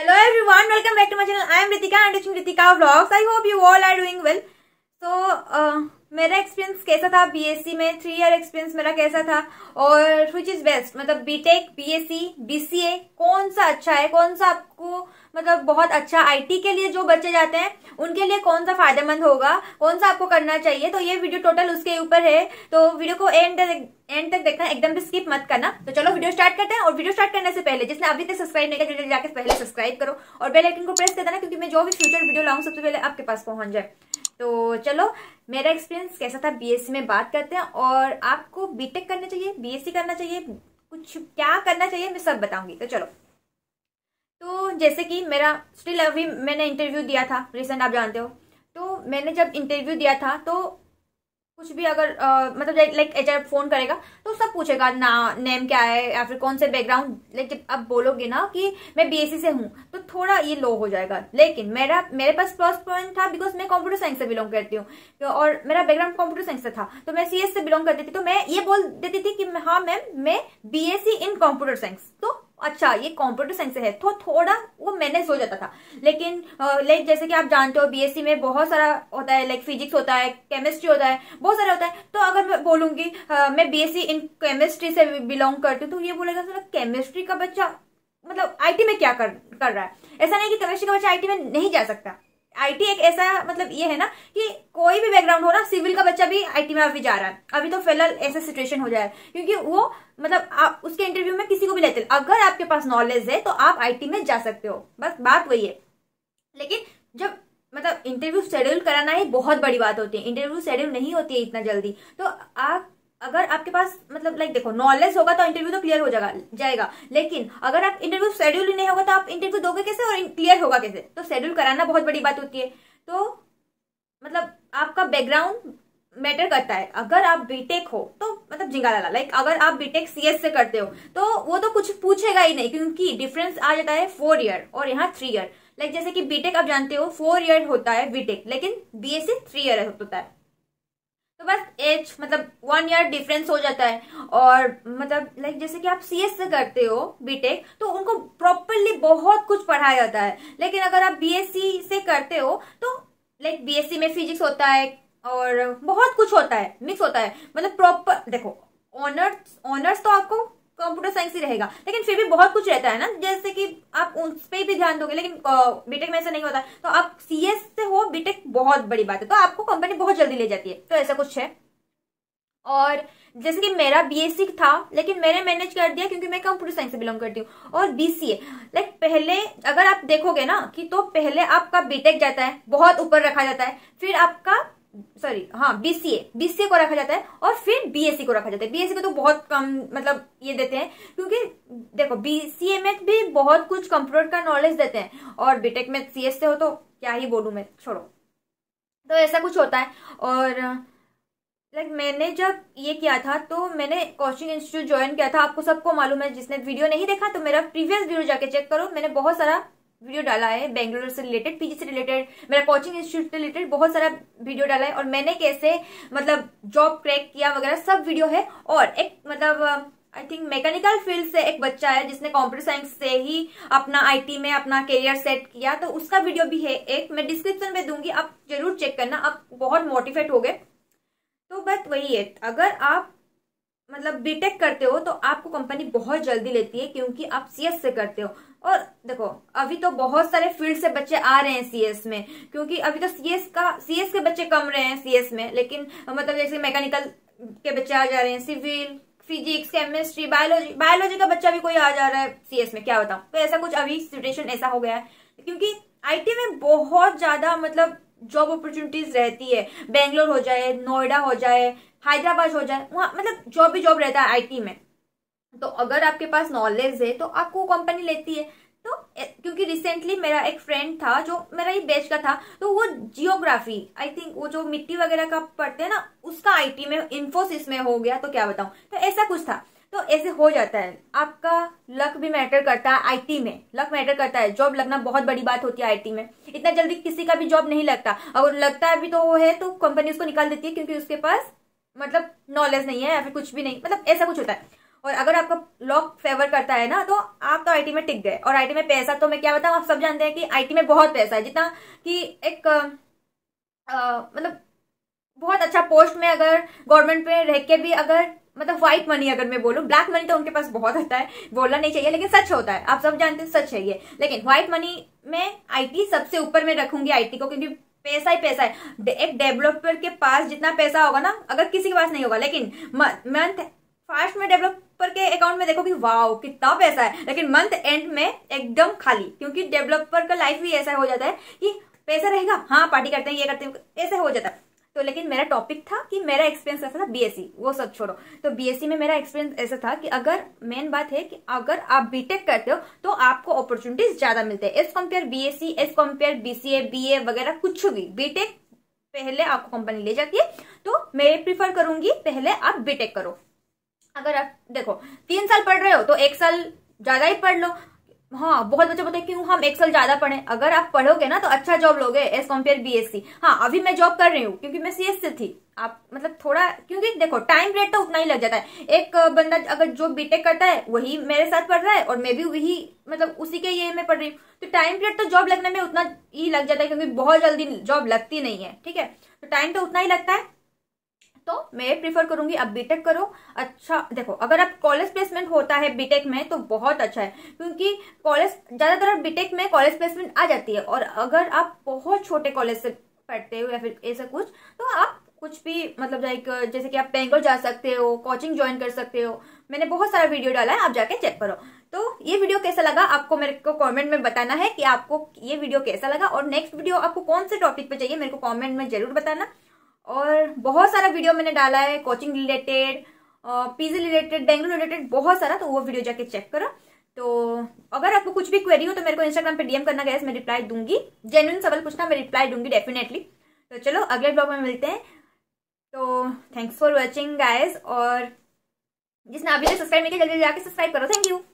Hello everyone, welcome back to my channel. I am Ritika and it's Ritika Vlogs. I hope you all are doing well. So, uh, मेरा experience कैसा था BSc में three year experience मेरा कैसा था और which is best मतलब BTech BSc BCA कौन सा अच्छा है कौन सा आपको मतलब बहुत अच्छा आईटी के लिए जो बच्चे जाते हैं उनके लिए कौन सा फायदेमंद होगा कौन सा आपको करना चाहिए तो ये वीडियो टोटल उसके ऊपर है तो वीडियो को एंड एंड तक देखना एकदम भी स्किप मत करना तो चलो वीडियो स्टार्ट करते हैं और वीडियो स्टार्ट करने से पहले जिसने अभी तक सब्सक्राइब नहीं किया जाकर पहले सब्सक्राइब करो और बेल आइकन को प्रेस कर देना क्योंकि मैं जो भी फ्यूचर वीडियो लाऊं सबसे पहले आपके पास पहुंच जाए तो चलो मेरा एक्सपीरियंस कैसा था बीएससी में बात करते हैं और आपको बीटेक करना चाहिए बीएससी करना चाहिए कुछ क्या करना चाहिए मैं सब बताऊंगी तो चलो तो जैसे कि मेरा स्टिल अभी मैंने इंटरव्यू दिया था रिसेंट आप जानते हो तो मैंने जब इंटरव्यू दिया था तो कुछ भी अगर आ, मतलब लाइक एच फोन करेगा तो सब पूछेगा ना नेम क्या है या फिर कौन से बैकग्राउंड लाइक जब आप बोलोगे ना कि मैं बीएससी से हूँ तो थोड़ा ये लो हो जाएगा लेकिन मेरा मेरे पास प्लस पॉइंट था बिकॉज मैं कंप्यूटर साइंस से बिलोंग करती हूँ तो और मेरा बैकग्राउंड कंप्यूटर साइंस से था तो मैं सीएस से बिलोंग करती थी तो मैं ये बोल देती थी कि हाँ मैम मैं बी इन कंप्यूटर साइंस तो अच्छा ये कॉम्प्यूटर साइंस है तो थोड़ा वो मैनेज हो जाता था लेकिन लाइक जैसे कि आप जानते हो बीएससी में बहुत सारा होता है लाइक फिजिक्स होता है केमिस्ट्री होता है बहुत सारा होता है तो अगर मैं बोलूंगी मैं बीएससी इन केमिस्ट्री से बिलोंग करती हूँ तो ये बोलेगा सर केमिस्ट्री का बच्चा मतलब आईटी में क्या कर, कर रहा है ऐसा नहीं कि केमिस्ट्री का बच्चा आईटी में नहीं जा सकता आईटी एक ऐसा मतलब ये है ना कि कोई भी बैकग्राउंड हो ना सिविल का बच्चा भी आईटी में अभी जा रहा है अभी तो फिलहाल ऐसा सिचुएशन हो जाए क्योंकि वो मतलब आप उसके इंटरव्यू में किसी को भी लेते अगर आपके पास नॉलेज है तो आप आईटी में जा सकते हो बस बात वही है लेकिन जब मतलब इंटरव्यू शेड्यूल कराना ही बहुत बड़ी बात होती है इंटरव्यू शेड्यूल नहीं होती है इतना जल्दी तो आप अगर आपके पास मतलब लाइक देखो नॉलेज होगा तो इंटरव्यू तो क्लियर हो जाएगा जाएगा लेकिन अगर आप इंटरव्यू शेड्यूल ही नहीं होगा तो आप इंटरव्यू दोगे कैसे और क्लियर होगा कैसे तो शेड्यूल कराना बहुत बड़ी बात होती है तो मतलब आपका बैकग्राउंड मैटर करता है अगर आप बीटेक हो तो मतलब जिंगालाला लाइक अगर आप बीटेक सीएस से करते हो तो वो तो कुछ पूछेगा ही नहीं क्योंकि डिफरेंस आ जाता है फोर ईयर और यहाँ थ्री ईयर लाइक जैसे कि बीटेक आप जानते हो फोर ईयर होता है बीटेक लेकिन बीएससी थ्री ईयर होता है तो बस एज मतलब वन ईयर डिफरेंस हो जाता है और मतलब लाइक जैसे कि आप सी से करते हो बीटेक तो उनको प्रॉपरली बहुत कुछ पढ़ाया जाता है लेकिन अगर आप बीएससी से करते हो तो लाइक बीएससी में फिजिक्स होता है और बहुत कुछ होता है मिक्स होता है मतलब प्रॉपर देखो ऑनर्स ऑनर्स तो आपको कंप्यूटर साइंस ही रहेगा लेकिन फिर भी बहुत कुछ रहता है ना जैसे कि आप उस पर भी ध्यान दोगे लेकिन बीटेक में ऐसा नहीं होता तो आप सीएस से हो बीटेक बहुत बड़ी बात है तो आपको कंपनी बहुत जल्दी ले जाती है तो ऐसा कुछ है और जैसे कि मेरा बीएससी था लेकिन मैंने मैनेज कर दिया क्योंकि मैं कंप्यूटर साइंस से बिलोंग करती हूँ और बीसीए लाइक पहले अगर आप देखोगे ना कि तो पहले आपका बीटेक जाता है बहुत ऊपर रखा जाता है फिर आपका सॉरी हाँ बीसीए बीसीए को रखा जाता है और फिर बीएससी को रखा जाता है बीएससी को तो बहुत कम मतलब ये देते हैं क्योंकि देखो बीसीए में भी बहुत कुछ कंप्यूटर का नॉलेज देते हैं और बीटेक में सीएस से हो तो क्या ही बोलू मैं छोड़ो तो ऐसा कुछ होता है और लाइक मैंने जब ये किया था तो मैंने कोचिंग इंस्टीट्यूट ज्वाइन किया था आपको सबको मालूम है जिसने वीडियो नहीं देखा तो मेरा प्रीवियस वीडियो जाके चेक करो मैंने बहुत सारा वीडियो डाला है बेंगलोर से रिलेटेड पीजी से रिलेटेड मेरा कोचिंग इंस्टीट्यूट से रिलेटेड बहुत सारा वीडियो डाला है और मैंने कैसे मतलब जॉब क्रैक किया वगैरह सब वीडियो है और एक मतलब आई थिंक मैकेनिकल फील्ड से एक बच्चा है जिसने कंप्यूटर साइंस से ही अपना आईटी में अपना करियर सेट किया तो उसका वीडियो भी है एक मैं डिस्क्रिप्शन में दूंगी आप जरूर चेक करना आप बहुत मोटिवेट हो गए तो बस वही है अगर आप मतलब बीटेक करते हो तो आपको कंपनी बहुत जल्दी लेती है क्योंकि आप सीएस से करते हो और देखो अभी तो बहुत सारे फील्ड से बच्चे आ रहे हैं सीएस में क्योंकि अभी तो सीएस का सीएस के बच्चे कम रहे हैं सीएस में लेकिन मतलब जैसे मैकेनिकल के बच्चे आ जा रहे हैं civil physics chemistry biology biology का बच्चा भी कोई आ जा रहा है सीएस में क्या बताऊँ तो ऐसा कुछ अभी सिचुएशन ऐसा हो गया है क्योंकि आईटी में बहुत ज्यादा मतलब जॉब अपॉर्चुनिटीज रहती है बेंगलोर हो जाए नोएडा हो जाए हैदराबाद हो जाए वहाँ मतलब जो भी जॉब रहता है आईटी में तो अगर आपके पास नॉलेज है तो आपको कंपनी लेती है तो क्योंकि रिसेंटली मेरा एक फ्रेंड था जो मेरा ही बेच का था तो वो जियोग्राफी आई थिंक वो जो मिट्टी वगैरह का पढ़ते हैं ना उसका आईटी में इन्फोसिस में हो गया तो क्या बताऊं तो ऐसा कुछ था तो ऐसे हो जाता है आपका लक भी मैटर करता है आईटी में लक मैटर करता है जॉब लगना बहुत बड़ी बात होती है आईटी में इतना जल्दी किसी का भी जॉब नहीं लगता अगर लगता है भी तो वो है तो कंपनी उसको निकाल देती है क्योंकि उसके पास मतलब नॉलेज नहीं है या फिर कुछ भी नहीं मतलब ऐसा कुछ होता है और अगर आपका लॉक फेवर करता है ना तो आप तो आईटी में टिक गए और आईटी में पैसा तो मैं क्या बताऊँ आप सब जानते हैं कि आईटी में बहुत पैसा है जितना कि एक आ, मतलब बहुत अच्छा पोस्ट में अगर गवर्नमेंट में रह के भी अगर मतलब व्हाइट मनी अगर मैं बोलूँ ब्लैक मनी तो उनके पास बहुत होता है बोलना नहीं चाहिए लेकिन सच होता है आप सब जानते हैं सच है ये लेकिन व्हाइट मनी में आईटी सबसे ऊपर में रखूंगी आईटी को क्योंकि पैसा ही पैसा है एक डेवलपर के पास जितना पैसा होगा ना अगर किसी के पास नहीं होगा लेकिन मंथ फर्स्ट में डेवलपर के अकाउंट में देखो कि वाओ कितना पैसा है लेकिन मंथ एंड में एकदम खाली क्योंकि डेवलपर का लाइफ भी ऐसा हो जाता है कि पैसा रहेगा हाँ पार्टी करते हैं ये करते हैं ऐसे हो जाता है तो लेकिन मेरा टॉपिक था कि मेरा एक्सपीरियंस ऐसा था बीएससी वो सब छोड़ो तो बीएससी में मेरा एक्सपीरियंस ऐसा था कि अगर मेन बात है कि अगर आप बीटेक करते हो तो आपको अपॉर्चुनिटीज ज्यादा मिलते हैं as compare BSc as compare BCA BA वगैरह कुछ भी बीटेक पहले आपको कंपनी ले जाती है तो मैं प्रीफर करूंगी पहले आप बीटेक करो अगर आप देखो तीन साल पढ़ रहे हो तो एक साल ज्यादा ही पढ़ लो हाँ बहुत बच्चे बोलते हैं क्यों हम एक्सेल ज्यादा पढ़े अगर आप पढ़ोगे ना तो अच्छा जॉब लोगे as compare B S C हाँ अभी मैं जॉब कर रही हूँ क्योंकि मैं सीएस से थी आप मतलब थोड़ा क्योंकि देखो टाइम रेट तो उतना ही लग जाता है एक बंदा अगर जो बीटेक करता है वही मेरे साथ पढ़ रहा है और मैं भी वही मतलब उसी के ये में पढ़ रही हूँ तो टाइम पीरियड तो जॉब लगने में उतना ही लग जाता है क्योंकि बहुत जल्दी जॉब लगती नहीं है ठीक है तो टाइम तो उतना ही लगता है तो मैं प्रीफर करूंगी आप बीटेक करो अच्छा देखो अगर आप कॉलेज प्लेसमेंट होता है बीटेक में तो बहुत अच्छा है क्योंकि कॉलेज ज्यादातर बीटेक में कॉलेज प्लेसमेंट आ जाती है और अगर आप बहुत छोटे कॉलेज से पढ़ते हो या फिर ऐसा कुछ तो आप कुछ भी मतलब लाइक जैसे कि आप बैंगलोर जा सकते हो कोचिंग ज्वाइन कर सकते हो मैंने बहुत सारा वीडियो डाला है आप जाके चेक करो तो ये वीडियो कैसा लगा आपको मेरे को कमेंट में बताना है कि आपको ये वीडियो कैसा लगा और नेक्स्ट वीडियो आपको कौन से टॉपिक पे चाहिए मेरे को कमेंट में जरूर बताना और बहुत सारा वीडियो मैंने डाला है coaching related PG related dengue related बहुत सारा तो वो वीडियो जाके चेक करो तो अगर आपको कुछ भी क्वेरी हो तो मेरे को इंस्टाग्राम पे डीएम करना गया मैं रिप्लाई दूंगी जेन्यून सवाल पूछना मैं रिप्लाई दूंगी डेफिनेटली तो चलो अगले ब्लॉग में मिलते हैं तो थैंक्स फॉर वॉचिंग गाइज और जिसने अभी तक सब्सक्राइब नहीं किया जल्दी जाके सब्सक्राइब करो थैंक यू